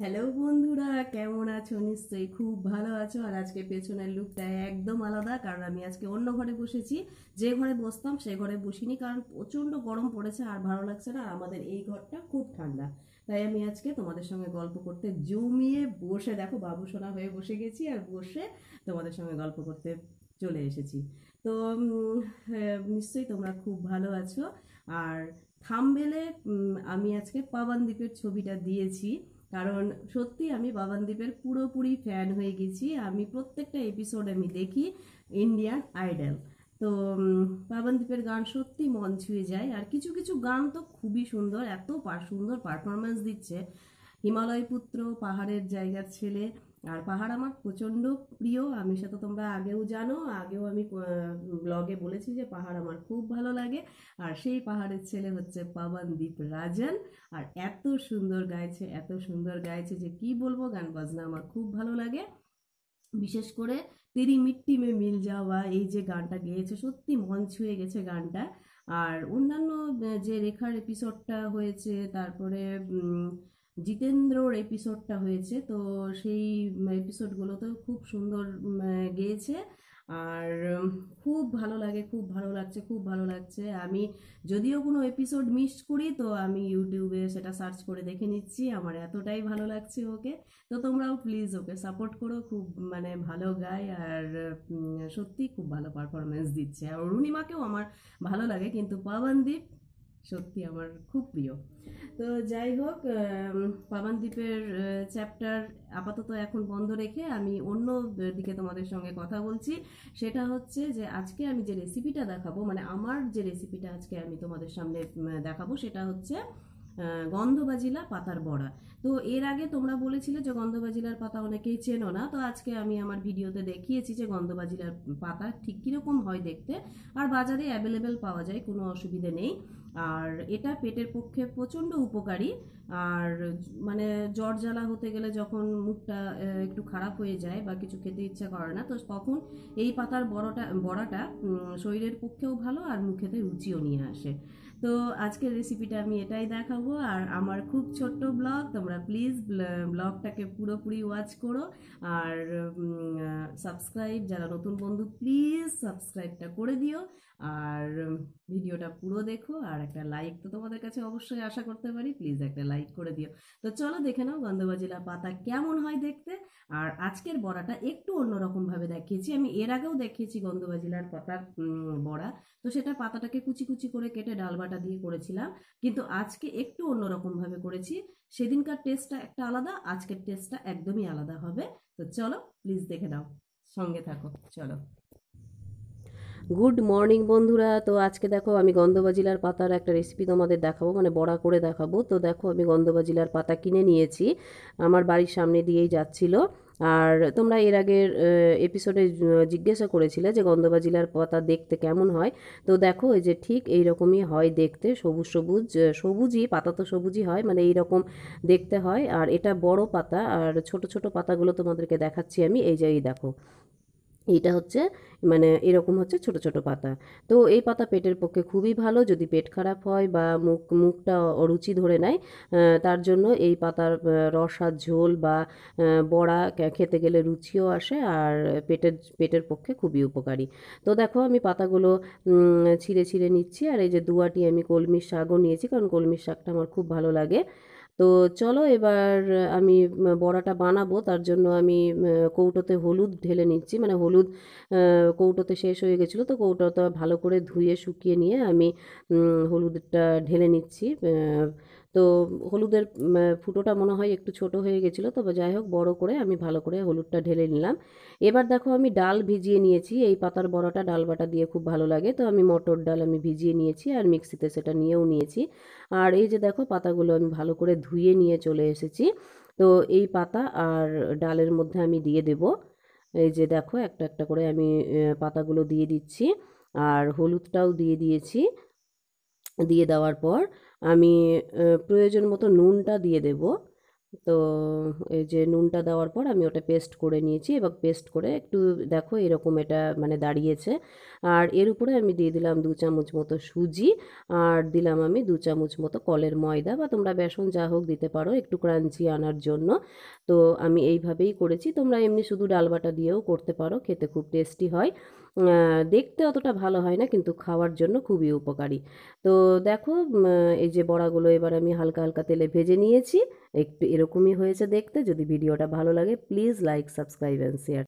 hello বন্ধুরা কেমন আছো নিশ্চয়ই খুব ভালো আছো আর আজকে পেছনের লুকটা একদম আলাদা কারণ আমি আজকে অন্য ঘরে বসেছি যে ঘরে বসতাম সে ঘরে বসিনি কারণ প্রচণ্ড গরম পড়েছে আর ভালো লাগছে না আর আমাদের এই ঘরটা খুব ঠান্ডা তাই আমি আজকে তোমাদের সঙ্গে গল্প করতে জমিয়ে বসে দেখো বাবু সোনা হয়ে বসে গেছি আর বসে তোমাদের সঙ্গে গল্প করতে চলে এসেছি তো হ্যাঁ, নিশ্চয়ই তোমরা খুব ভালো আছো আর থামবেলে আমি আজকে দ্বীপের ছবিটা দিয়েছি কারণ সত্যি আমি বাবানদীপের পুরোপুরি ফ্যান হয়ে গেছি আমি প্রত্যেকটা এপিসোড আমি দেখি ইন্ডিয়ান আইডল তো পাবনদীপের গান সত্যি মন ছুঁয়ে যায় আর কিছু কিছু গান তো খুবই সুন্দর এত সুন্দর পারফরমেন্স দিচ্ছে হিমালয় পুত্র পাহাড়ের জায়গার ছেলে আর পাহাড় আমার প্রচণ্ড প্রিয় আমি সাথে তোমরা আগেও জানো আগেও আমি ব্লগে বলেছি যে পাহাড় আমার খুব ভালো লাগে আর সেই পাহাড়ের ছেলে হচ্ছে পবনদীপ রাজন আর এত সুন্দর গাইছে এত সুন্দর গাইছে যে কি বলবো গান বাজনা আমার খুব ভালো লাগে বিশেষ করে তেরি মিট্টি মে মিল যাওয়া এই যে গানটা গেয়েছে সত্যি মন ছুঁয়ে গেছে গানটা আর অন্যান্য যে রেখার এপিসোডটা হয়েছে তারপরে জিতেন্দ্রর এপিসোডটা হয়েছে তো সেই এপিসোডগুলো তো খুব সুন্দর গেয়েছে আর খুব ভালো লাগে খুব ভালো লাগছে খুব ভালো লাগছে আমি যদিও কোনো এপিসোড মিস করি তো আমি ইউটিউবে সেটা সার্চ করে দেখে নিচ্ছি আমার এতটাই ভালো লাগছে ওকে তো তোমরাও প্লিজ ওকে সাপোর্ট করো খুব মানে ভালো গায় আর সত্যি খুব ভালো পারফরমেন্স দিচ্ছে আর অরুণিমাকেও আমার ভালো লাগে কিন্তু পাবনদীপ সত্যি আমার খুব প্রিয় তো যাই হোক পাবানদ্বীপের চ্যাপ্টার আপাতত এখন বন্ধ রেখে আমি অন্য দিকে তোমাদের সঙ্গে কথা বলছি সেটা হচ্ছে যে আজকে আমি যে রেসিপিটা দেখাবো মানে আমার যে রেসিপিটা আজকে আমি তোমাদের সামনে দেখাবো সেটা হচ্ছে গন্ধবাজিলা পাতার বড়া তো এর আগে তোমরা বলেছিলে যে গন্ধবাজিলার পাতা অনেকেই চেনো না তো আজকে আমি আমার ভিডিওতে দেখিয়েছি যে গন্ধবাজিলার পাতা ঠিক কীরকম হয় দেখতে আর বাজারে অ্যাভেলেবেল পাওয়া যায় কোনো অসুবিধে নেই আর এটা পেটের পক্ষে প্রচণ্ড উপকারী আর মানে জ্বর জ্বালা হতে গেলে যখন মুখটা একটু খারাপ হয়ে যায় বা কিছু খেতে ইচ্ছা করে না তো তখন এই পাতার বড়টা বড়াটা শরীরের পক্ষেও ভালো আর মুখেতে রুচিও নিয়ে আসে তো আজকের রেসিপিটা আমি এটাই দেখাবো আর আমার খুব ছোট্ট ব্লগ তোমরা প্লিজ ব্লগটাকে পুরোপুরি ওয়াচ করো আর সাবস্ক্রাইব যারা নতুন বন্ধু প্লিজ সাবস্ক্রাইবটা করে দিও আর ভিডিও ভিডিওটা পুরো দেখো আর একটা লাইক তো তোমাদের কাছে অবশ্যই আশা করতে পারি প্লিজ একটা লাইক করে দিও তো চলো দেখে নাও গন্ধবাজিলা পাতা কেমন হয় দেখতে আর আজকের বড়াটা একটু অন্যরকমভাবে দেখিয়েছি আমি এর আগেও দেখিয়েছি গন্ধবাজিলার পাতার বড়া তো সেটা পাতাটাকে কুচি কুচি করে কেটে ডালবাটা দিয়ে করেছিলাম কিন্তু আজকে একটু অন্যরকমভাবে করেছি সেদিনকার টেস্টটা একটা আলাদা আজকের টেস্টটা একদমই আলাদা হবে তো চলো প্লিজ দেখে নাও সঙ্গে থাকো চলো গুড মর্নিং বন্ধুরা তো আজকে দেখো আমি গন্ধবাজিলার পাতার একটা রেসিপি তোমাদের দেখাবো মানে বড়া করে দেখাবো তো দেখো আমি গন্ধবাজিলার পাতা কিনে নিয়েছি আমার বাড়ির সামনে দিয়েই যাচ্ছিলো আর তোমরা এর আগের এপিসোডে জিজ্ঞাসা করেছিলে যে গন্ধবাজিলার পাতা দেখতে কেমন হয় তো দেখো এই যে ঠিক এই রকমই হয় দেখতে সবুজ সবুজ সবুজই পাতা তো সবুজই হয় মানে এই রকম দেখতে হয় আর এটা বড় পাতা আর ছোট ছোট পাতাগুলো তোমাদেরকে দেখাচ্ছি আমি এই যে এই দেখো এটা হচ্ছে মানে এরকম হচ্ছে ছোট ছোট পাতা তো এই পাতা পেটের পক্ষে খুবই ভালো যদি পেট খারাপ হয় বা মুখ মুখটা অরুচি ধরে নেয় তার জন্য এই পাতার রসা ঝোল বা বড়া খেতে গেলে রুচিও আসে আর পেটের পেটের পক্ষে খুবই উপকারী তো দেখো আমি পাতাগুলো ছিঁড়ে ছিঁড়ে নিচ্ছি আর এই যে দুয়াটি আমি কলমির শাকও নিয়েছি কারণ কলমির শাকটা আমার খুব ভালো লাগে তো চলো এবার আমি বড়াটা বানাবো তার জন্য আমি কৌটোতে হলুদ ঢেলে নিচ্ছি মানে হলুদ কৌটোতে শেষ হয়ে গেছিলো তো কৌটোটা ভালো করে ধুয়ে শুকিয়ে নিয়ে আমি হলুদটা ঢেলে নিচ্ছি তো হলুদের ফুটোটা মনে হয় একটু ছোট হয়ে গেছিলো তবে যাই হোক বড় করে আমি ভালো করে হলুদটা ঢেলে নিলাম এবার দেখো আমি ডাল ভিজিয়ে নিয়েছি এই পাতার বড়াটা ডাল বাটা দিয়ে খুব ভালো লাগে তো আমি মটর ডাল আমি ভিজিয়ে নিয়েছি আর মিক্সিতে সেটা নিয়েও নিয়েছি আর এই যে দেখো পাতাগুলো আমি ভালো করে ধুয়ে নিয়ে চলে এসেছি তো এই পাতা আর ডালের মধ্যে আমি দিয়ে দেব এই যে দেখো একটা একটা করে আমি পাতাগুলো দিয়ে দিচ্ছি আর হলুদটাও দিয়ে দিয়েছি দিয়ে দেওয়ার পর আমি প্রয়োজন মতো নুনটা দিয়ে দেব তো এই যে নুনটা দেওয়ার পর আমি ওটা পেস্ট করে নিয়েছি এবং পেস্ট করে একটু দেখো এরকম এটা মানে দাঁড়িয়েছে আর এর উপরে আমি দিয়ে দিলাম দু চামচ মতো সুজি আর দিলাম আমি দু চামচ মতো কলের ময়দা বা তোমরা বেসন যা হোক দিতে পারো একটু ক্রাঞ্চি আনার জন্য তো আমি এইভাবেই করেছি তোমরা এমনি শুধু ডালবাটা দিয়েও করতে পারো খেতে খুব টেস্টি হয় দেখতে অতটা ভালো হয় না কিন্তু খাওয়ার জন্য খুবই উপকারী তো দেখো এই যে বড়াগুলো এবার আমি হালকা হালকা তেলে ভেজে নিয়েছি একটু এরকমই হয়েছে দেখতে যদি ভিডিওটা ভালো লাগে please like subscribe and share